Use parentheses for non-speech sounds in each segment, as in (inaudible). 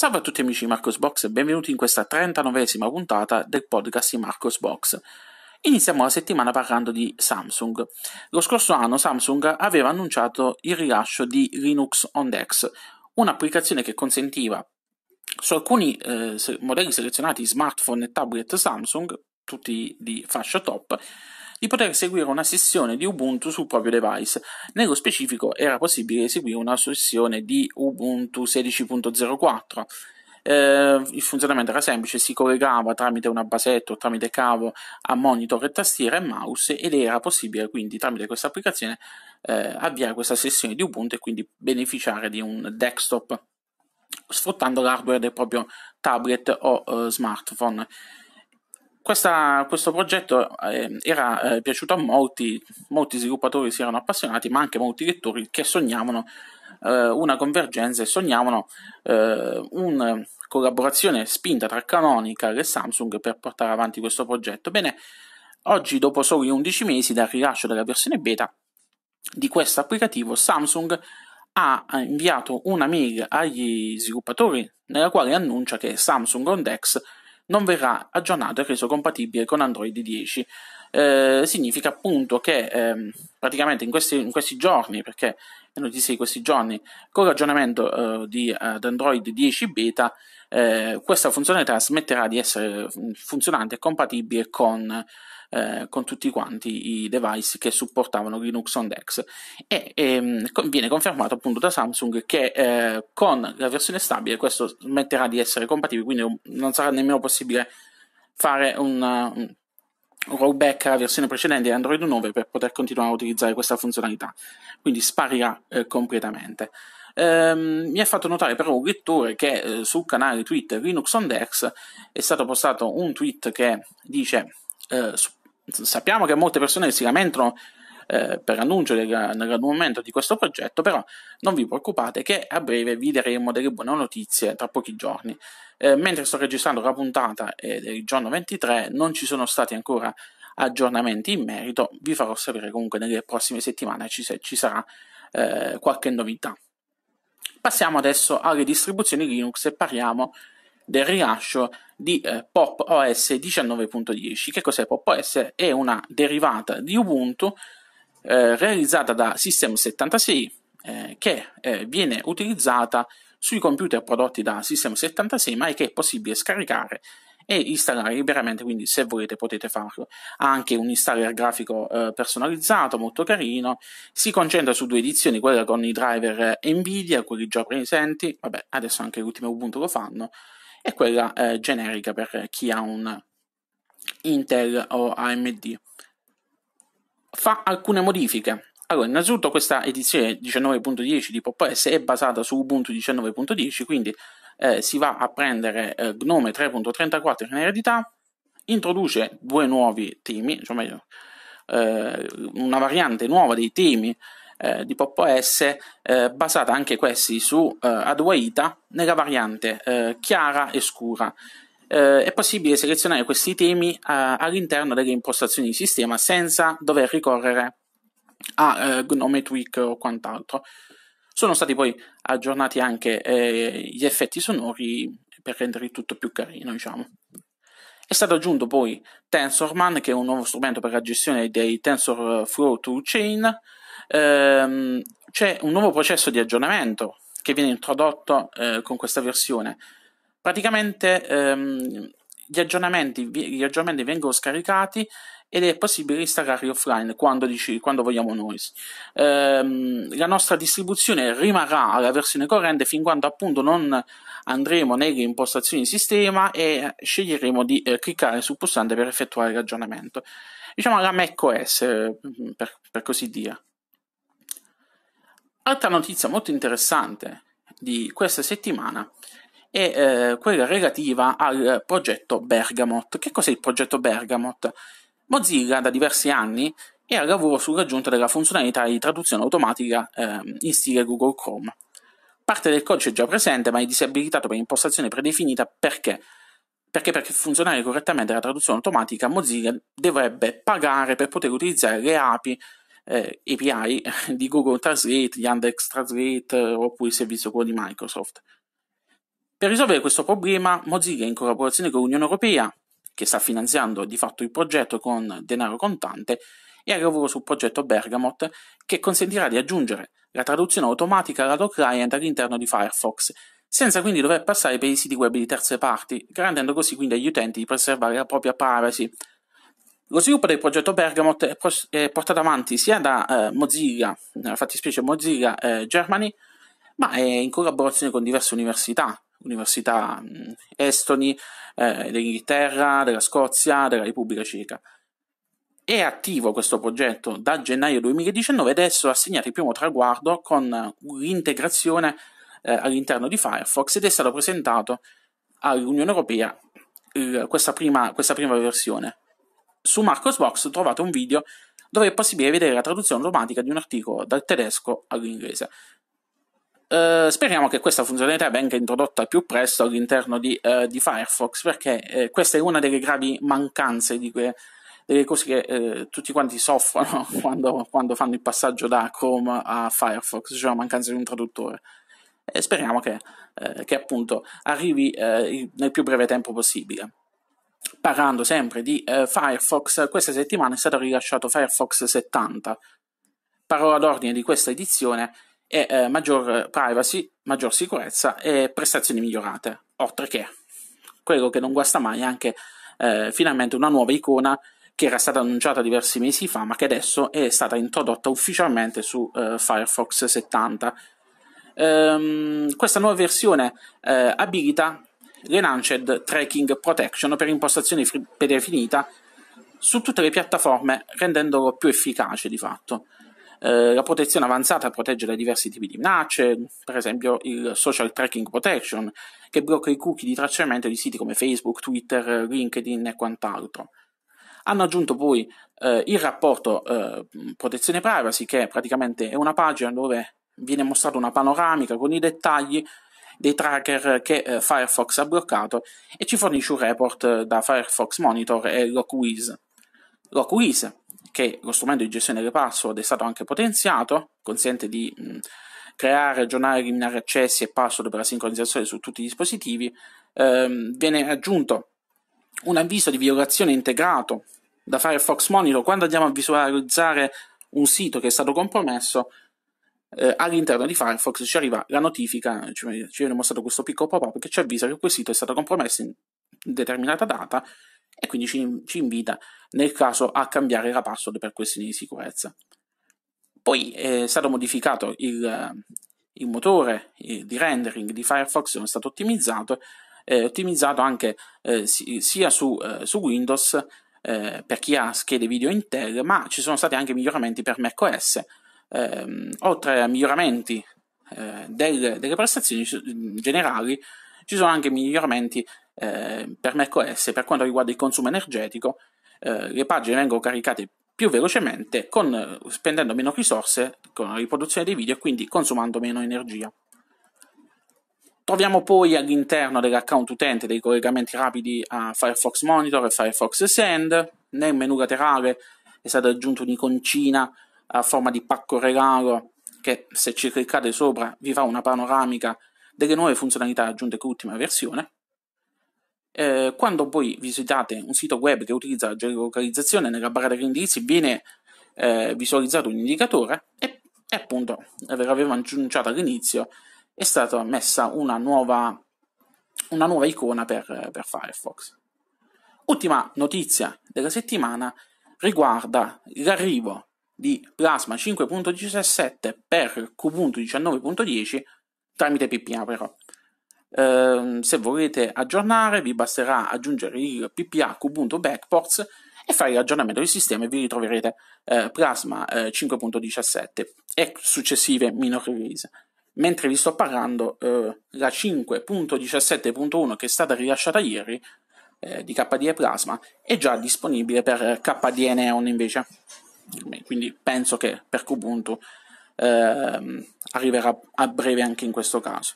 Salve a tutti amici di Marcosbox e benvenuti in questa 39esima puntata del podcast di Marcosbox. Iniziamo la settimana parlando di Samsung. Lo scorso anno Samsung aveva annunciato il rilascio di Linux on Dex, un'applicazione che consentiva su alcuni eh, modelli selezionati smartphone e tablet Samsung, tutti di fascia top, di poter eseguire una sessione di Ubuntu sul proprio device. Nello specifico era possibile eseguire una sessione di Ubuntu 16.04. Eh, il funzionamento era semplice, si collegava tramite una basetta o tramite cavo a monitor e tastiera e mouse ed era possibile quindi tramite questa applicazione eh, avviare questa sessione di Ubuntu e quindi beneficiare di un desktop sfruttando l'hardware del proprio tablet o eh, smartphone. Questa, questo progetto eh, era eh, piaciuto a molti, molti sviluppatori si erano appassionati, ma anche molti lettori che sognavano eh, una convergenza e sognavano eh, una collaborazione spinta tra Canonical e Samsung per portare avanti questo progetto. Bene, oggi, dopo soli 11 mesi dal rilascio della versione beta di questo applicativo, Samsung ha inviato una mail agli sviluppatori nella quale annuncia che Samsung On Dex non verrà aggiornato e reso compatibile con Android 10. Eh, significa appunto che ehm, praticamente in questi, in questi, giorni, perché è notizia di questi giorni, con l'aggiornamento eh, di, ad Android 10 beta, eh, questa funzionalità smetterà di essere mm, funzionante e compatibile con eh, con tutti quanti i device che supportavano Linux on Dex e ehm, viene confermato appunto da Samsung che eh, con la versione stabile questo smetterà di essere compatibile quindi non sarà nemmeno possibile fare una, un rollback alla versione precedente di Android 9 per poter continuare a utilizzare questa funzionalità quindi sparirà eh, completamente Um, mi ha fatto notare però un lettore che eh, sul canale Twitter Linux on Dex è stato postato un tweet che dice eh, Sappiamo che molte persone si lamentano eh, per annuncio del, nell'annullamento di questo progetto, però non vi preoccupate che a breve vi daremo delle buone notizie tra pochi giorni. Eh, mentre sto registrando la puntata eh, del giorno 23 non ci sono stati ancora aggiornamenti in merito, vi farò sapere comunque nelle prossime settimane ci, se ci sarà eh, qualche novità. Passiamo adesso alle distribuzioni Linux e parliamo di del rilascio di eh, Pop OS 19.10. Che cos'è Pop OS? È una derivata di Ubuntu eh, realizzata da System76 eh, che eh, viene utilizzata sui computer prodotti da System76 ma è che è possibile scaricare e installare liberamente, quindi se volete potete farlo. Ha anche un installer grafico eh, personalizzato, molto carino. Si concentra su due edizioni, quella con i driver eh, Nvidia, quelli già presenti, vabbè, adesso anche l'ultimo Ubuntu lo fanno, e quella eh, generica per chi ha un Intel o AMD. Fa alcune modifiche. Allora, innanzitutto questa edizione 19.10 di Pop è basata su Ubuntu 19.10, quindi eh, si va a prendere eh, Gnome 3.34 in eredità, introduce due nuovi temi, cioè meglio, eh, una variante nuova dei temi eh, di Poppo S, eh, basata anche questi su eh, Adwaita nella variante eh, chiara e scura. Eh, è possibile selezionare questi temi eh, all'interno delle impostazioni di sistema senza dover ricorrere a Gnome Tweak o quant'altro. Sono stati poi aggiornati anche gli effetti sonori per rendere il tutto più carino, diciamo. È stato aggiunto poi TensorMan, che è un nuovo strumento per la gestione dei TensorFlow Toolchain, ehm, c'è un nuovo processo di aggiornamento che viene introdotto eh, con questa versione. Praticamente ehm, gli, aggiornamenti, gli, aggiornamenti, vengono scaricati ed è possibile installarli offline quando, dici, quando vogliamo noi. Ehm, la nostra distribuzione rimarrà alla versione corrente fin quando appunto non andremo nelle impostazioni di sistema e sceglieremo di eh, cliccare sul pulsante per effettuare l'aggiornamento. Diciamo la macOS, eh, per, per così dire. Altra notizia molto interessante di questa settimana è eh, quella relativa al eh, progetto Bergamot. Che cos'è il progetto Bergamot? Mozilla da diversi anni è al lavoro sull'aggiunta della funzionalità di traduzione automatica eh, in stile Google Chrome. Parte del codice è già presente ma è disabilitato per impostazione predefinita perché? Perché per funzionare correttamente la traduzione automatica Mozilla dovrebbe pagare per poter utilizzare le API eh, API (laughs) di Google Translate, di Yandex Translate eh, oppure il servizio quello di Microsoft. Per risolvere questo problema, Mozilla in collaborazione con l'Unione Europea, che sta finanziando di fatto il progetto con denaro contante, è al lavoro sul progetto Bergamot che consentirà di aggiungere la traduzione automatica alla doc client all'interno di Firefox, senza quindi dover passare per i siti web di terze parti, garantendo così quindi agli utenti di preservare la propria privacy lo sviluppo del progetto Bergamot è, pro- è portato avanti sia da eh, Mozilla, nella eh, fattispecie Mozilla eh, Germany, ma è in collaborazione con diverse università, università mh, estoni, eh, dell'Inghilterra, della Scozia, della Repubblica Ceca. È attivo questo progetto da gennaio 2019 ed adesso ha segnato il primo traguardo con l'integrazione eh, all'interno di Firefox ed è stato presentato all'Unione Europea eh, questa, prima, questa prima versione. Su Marcosbox trovate un video dove è possibile vedere la traduzione automatica di un articolo dal tedesco all'inglese. Eh, speriamo che questa funzionalità venga introdotta più presto all'interno di, eh, di Firefox, perché eh, questa è una delle gravi mancanze di que- delle cose che eh, tutti quanti soffrono (laughs) quando, quando, fanno il passaggio da Chrome a Firefox, cioè la mancanza di un traduttore. E speriamo che, eh, che appunto arrivi eh, nel più breve tempo possibile. Parlando sempre di eh, Firefox, questa settimana è stato rilasciato Firefox 70. Parola d'ordine di questa edizione è eh, maggior privacy, maggior sicurezza e prestazioni migliorate, oltre che quello che non guasta mai è anche eh, finalmente una nuova icona che era stata annunciata diversi mesi fa, ma che adesso è stata introdotta ufficialmente su eh, Firefox 70. Ehm, questa nuova versione eh, abilita l'Enhanced Tracking Protection per impostazione fri- predefinita su tutte le piattaforme, rendendolo più efficace di fatto. Eh, la protezione avanzata protegge da diversi tipi di minacce, per esempio il Social Tracking Protection, che blocca i cookie di tracciamento di siti come Facebook, Twitter, LinkedIn e quant'altro. Hanno aggiunto poi eh, il rapporto eh, protezione privacy, che praticamente è una pagina dove viene mostrata una panoramica con i dettagli dei tracker che eh, Firefox ha bloccato e ci fornisce un report eh, da Firefox Monitor e LockWiz. LockWiz, che è lo strumento di gestione delle password, è stato anche potenziato, consente di mh, mm, creare, aggiornare, eliminare accessi e password per la sincronizzazione su tutti i dispositivi, ehm, viene aggiunto un avviso di violazione integrato da Firefox Monitor quando andiamo a visualizzare un sito che è stato compromesso eh, all'interno di Firefox ci arriva la notifica, cioè ci viene mostrato questo piccolo pop-up che ci avvisa che quel sito è stato compromesso in determinata data e quindi ci, ci invita nel caso a cambiare la password per questioni di sicurezza. Poi eh, è stato modificato il, il motore eh, di rendering di Firefox, è stato ottimizzato, eh, ottimizzato anche eh, sia su, eh, su Windows eh, per chi ha schede video Intel, ma ci sono stati anche miglioramenti per macOS ehm, oltre a miglioramenti eh, del, delle prestazioni generali, ci sono anche miglioramenti eh, per macOS per quanto riguarda il consumo energetico. Eh, le pagine vengono caricate più velocemente con, spendendo meno risorse con la riproduzione dei video e quindi consumando meno energia. Troviamo poi all'interno dell'account utente dei collegamenti rapidi a Firefox Monitor e Firefox Send. Nel menu laterale è stata aggiunta un'iconcina a forma di pacco regalo che se ci cliccate sopra vi fa una panoramica delle nuove funzionalità aggiunte con l'ultima versione. Eh, quando poi visitate un sito web che utilizza la geolocalizzazione, nella barra degli indirizzi viene eh, visualizzato un indicatore e, e appunto ve l'avevo annunciato all'inizio, è stata messa una nuova, una nuova icona per, per Firefox. Ultima notizia della settimana riguarda l'arrivo di Plasma 5.17 per Q.19.10 tramite PPA però. Eh, se volete aggiornare vi basterà aggiungere il PPA Q.backports e fare l'aggiornamento del sistema e vi ritroverete eh, Plasma eh, 5.17 e successive minor release. Mentre vi sto parlando, eh, la 5.17.1 che è stata rilasciata ieri eh, di KDE Plasma è già disponibile per KDE Neon invece quindi penso che per Kubuntu eh, arriverà a breve anche in questo caso.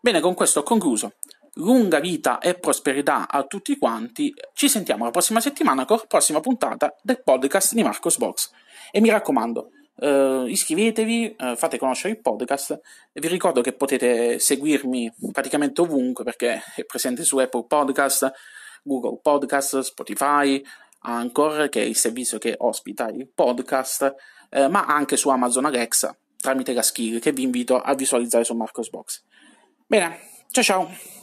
Bene, con questo ho concluso. Lunga vita e prosperità a tutti quanti. Ci sentiamo la prossima settimana con la prossima puntata del podcast di Marcos Box. E mi raccomando, Uh, iscrivetevi, uh, fate conoscere il podcast. Vi ricordo che potete seguirmi praticamente ovunque perché è presente su Apple Podcast, Google Podcast, Spotify, Anchor, che è il servizio che ospita il podcast, eh, ma anche su Amazon Alexa tramite la skill che vi invito a visualizzare su Marcosbox. Bene, ciao ciao!